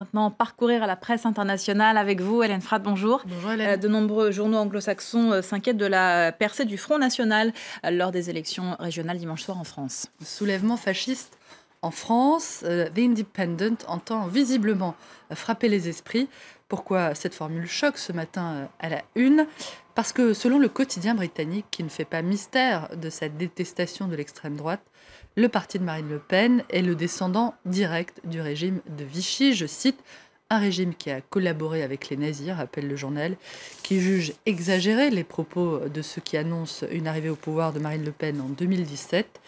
maintenant parcourir à la presse internationale avec vous. Hélène Frat, bonjour. Bonjour Hélène. Euh, de nombreux journaux anglo-saxons euh, s'inquiètent de la percée du Front National euh, lors des élections régionales dimanche soir en France. Soulèvement fasciste en France, euh, The Independent entend visiblement frapper les esprits. Pourquoi cette formule choque ce matin euh, à la une Parce que selon le quotidien britannique, qui ne fait pas mystère de sa détestation de l'extrême droite, le parti de Marine Le Pen est le descendant direct du régime de Vichy, je cite, un régime qui a collaboré avec les nazis, rappelle le journal, qui juge exagéré les propos de ceux qui annoncent une arrivée au pouvoir de Marine Le Pen en 2017,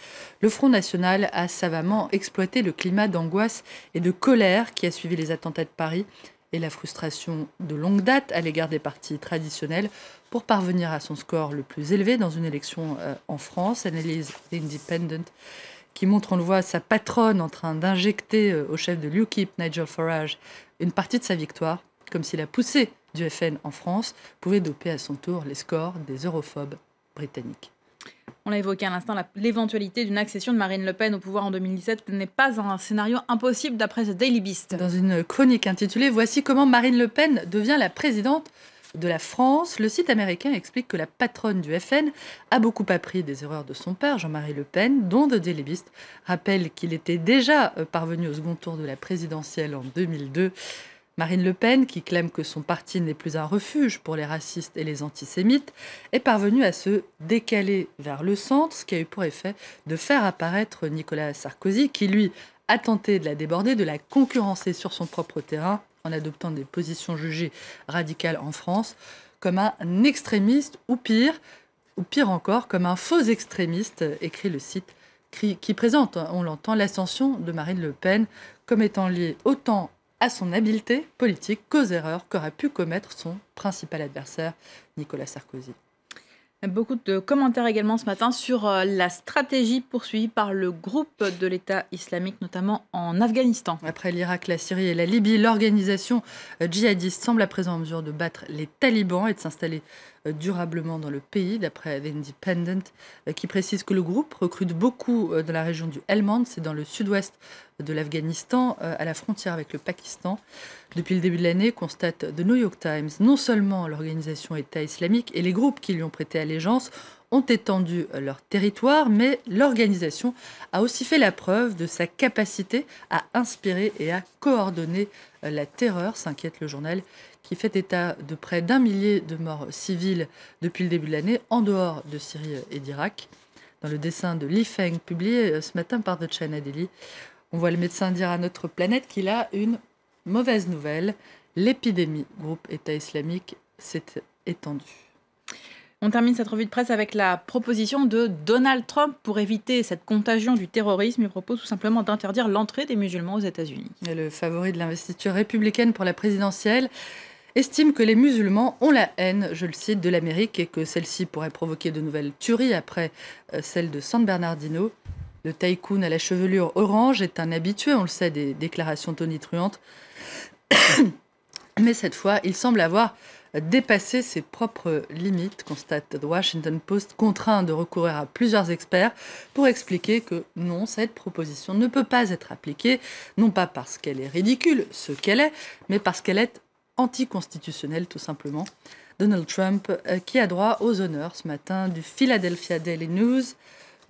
le Front National a savamment exploité le climat d'angoisse et de colère qui a suivi les attentats de Paris et la frustration de longue date à l'égard des partis traditionnels pour parvenir à son score le plus élevé dans une élection euh, en France, analyse Independent qui montre, on le voit, sa patronne en train d'injecter euh, au chef de l'UKIP, Nigel Farage, une partie de sa victoire, comme si la poussée du FN en France pouvait doper à son tour les scores des europhobes britanniques. On l'a évoqué à l'instant, l'éventualité d'une accession de Marine Le Pen au pouvoir en 2017 n'est pas un scénario impossible d'après The Daily Beast. Dans une chronique intitulée Voici comment Marine Le Pen devient la présidente de la France, le site américain explique que la patronne du FN a beaucoup appris des erreurs de son père, Jean-Marie Le Pen, dont de Daily rappelle qu'il était déjà euh, parvenu au second tour de la présidentielle en 2002. Marine Le Pen, qui clame que son parti n'est plus un refuge pour les racistes et les antisémites, est parvenue à se décaler vers le centre, ce qui a eu pour effet de faire apparaître Nicolas Sarkozy, qui lui a tenté de la déborder, de la concurrencer sur son propre terrain en adoptant des positions jugées radicales en France comme un extrémiste ou pire, ou pire encore, comme un faux extrémiste, écrit le site qui présente, hein, on l'entend, l'ascension de Marine Le Pen comme étant liée autant à son habileté politique qu'aux erreurs qu'aurait pu commettre son principal adversaire, Nicolas Sarkozy. Beaucoup de commentaires également ce matin sur euh, la stratégie poursuivie par le groupe de l'État islamique, notamment en Afghanistan. Après l'Irak, la Syrie et la Libye, l'organisation euh, djihadiste semble à présent en mesure de battre les talibans et de s'installer euh, durablement dans le pays, d'après The Independent, qui précise que le groupe recrute beaucoup dans la région du Helmand, c'est dans le sud-ouest de l'Afghanistan, à la frontière avec le Pakistan. Depuis le début de l'année, constate The New York Times, non seulement l'organisation État islamique et les groupes qui lui ont prêté allégeance ont étendu leur territoire, mais l'organisation a aussi fait la preuve de sa capacité à inspirer et à coordonner euh, la terreur, s'inquiète le journal, qui fait état de près d'un millier de morts civiles depuis le début de l'année en dehors de Syrie et d'Irak. Dans le dessin de Li Feng publié euh, ce matin par The China Daily, on voit le médecin dire à notre planète qu'il a une Mauvaise nouvelle, l'épidémie groupe État islamique s'est étendue. On termine cette revue de presse avec la proposition de Donald Trump pour éviter cette contagion du terrorisme. Il propose tout simplement d'interdire l'entrée des musulmans aux États-Unis. Le favori de l'investiture républicaine pour la présidentielle estime que les musulmans ont la haine, je le cite, de l'Amérique et que celle-ci pourrait provoquer de nouvelles tueries après euh, celle de San Bernardino. Le tycoon à la chevelure orange est un habitué, on le sait, des déclarations tonitruantes. Mais cette fois, il semble avoir dépassé ses propres limites, constate The Washington Post, contraint de recourir à plusieurs experts pour expliquer que non, cette proposition ne peut pas être appliquée, non pas parce qu'elle est ridicule, ce qu'elle est, mais parce qu'elle est anticonstitutionnelle tout simplement. Donald Trump, euh, qui a droit aux honneurs ce matin du Philadelphia Daily News,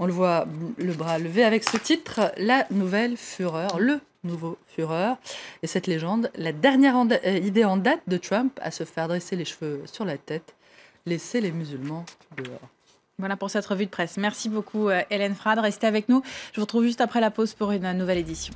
on le voit le bras levé avec ce titre, La Nouvelle Fureur, le nouveau Fureur. Et cette légende, la dernière euh, idée en date de Trump à se faire dresser les cheveux sur la tête, laisser les musulmans dehors. Voilà pour cette revue de presse. Merci beaucoup euh, Hélène Frade. Restez avec nous. Je vous retrouve juste après la pause pour une nouvelle édition.